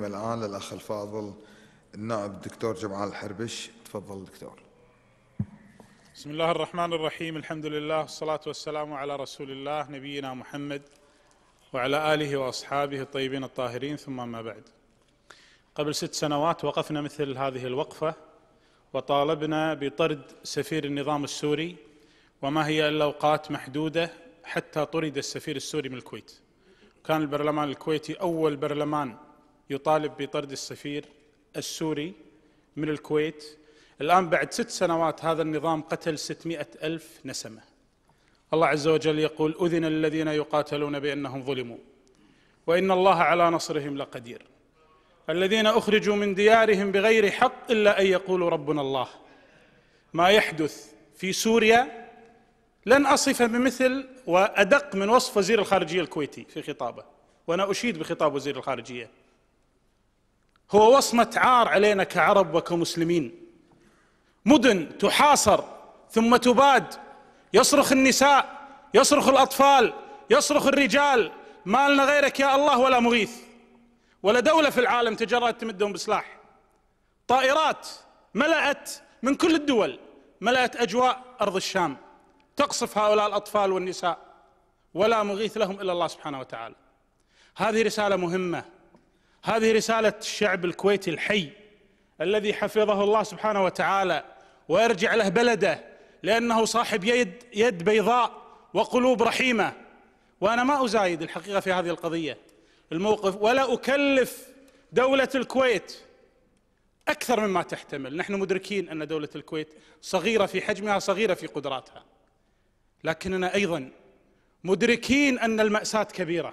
الآن للأخ الفاضل النائب الدكتور جمال الحربش تفضل دكتور بسم الله الرحمن الرحيم الحمد لله والصلاة والسلام على رسول الله نبينا محمد وعلى آله وأصحابه الطيبين الطاهرين ثم ما بعد قبل ست سنوات وقفنا مثل هذه الوقفة وطالبنا بطرد سفير النظام السوري وما هي إلا أوقات محدودة حتى طرد السفير السوري من الكويت كان البرلمان الكويتي أول برلمان يطالب بطرد السفير السوري من الكويت الآن بعد ست سنوات هذا النظام قتل ستمائة ألف نسمة الله عز وجل يقول أذن الذين يقاتلون بأنهم ظلموا وإن الله على نصرهم لقدير الذين أخرجوا من ديارهم بغير حق إلا أن يقولوا ربنا الله ما يحدث في سوريا لن أصفه بمثل وأدق من وصف وزير الخارجية الكويتي في خطابه وأنا أشيد بخطاب وزير الخارجية هو وصمة عار علينا كعرب وكمسلمين مدن تحاصر ثم تباد يصرخ النساء يصرخ الأطفال يصرخ الرجال ما لنا غيرك يا الله ولا مغيث ولا دولة في العالم تجرأت تمدهم بسلاح طائرات ملأت من كل الدول ملأت أجواء أرض الشام تقصف هؤلاء الأطفال والنساء ولا مغيث لهم إلا الله سبحانه وتعالى هذه رسالة مهمة هذه رسالة الشعب الكويتي الحي الذي حفظه الله سبحانه وتعالى ويرجع له بلده لأنه صاحب يد, يد بيضاء وقلوب رحيمة وأنا ما أزايد الحقيقة في هذه القضية الموقف ولا أكلف دولة الكويت أكثر مما تحتمل نحن مدركين أن دولة الكويت صغيرة في حجمها صغيرة في قدراتها لكننا أيضا مدركين أن المأساة كبيرة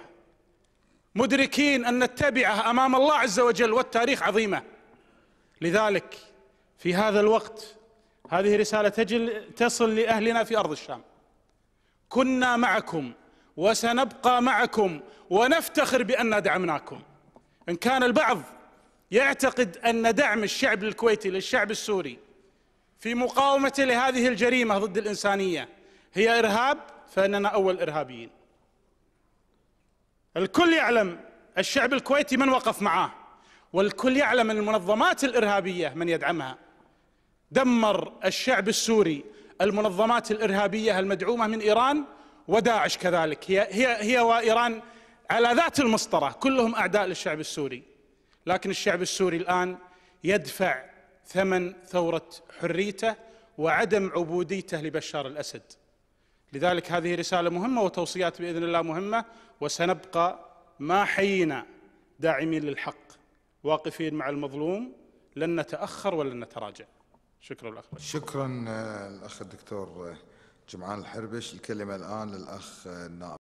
مدركين ان التبعه امام الله عز وجل والتاريخ عظيمه لذلك في هذا الوقت هذه رساله تجل تصل لاهلنا في ارض الشام كنا معكم وسنبقى معكم ونفتخر باننا دعمناكم ان كان البعض يعتقد ان دعم الشعب الكويتي للشعب السوري في مقاومته لهذه الجريمه ضد الانسانيه هي ارهاب فاننا اول ارهابيين الكل يعلم الشعب الكويتي من وقف معاه والكل يعلم المنظمات الارهابيه من يدعمها دمر الشعب السوري المنظمات الارهابيه المدعومه من ايران وداعش كذلك هي هي هي وايران على ذات المسطره كلهم اعداء للشعب السوري لكن الشعب السوري الان يدفع ثمن ثوره حريته وعدم عبوديته لبشار الاسد لذلك هذه رسالة مهمة وتوصيات بإذن الله مهمة وسنبقى ما حينا داعمين للحق واقفين مع المظلوم لن نتأخر ولن نتراجع شكرا الأخ شكرا آه، الأخ الدكتور آه، جمعان الحربش الكلمة الآن للأخ النائب آه،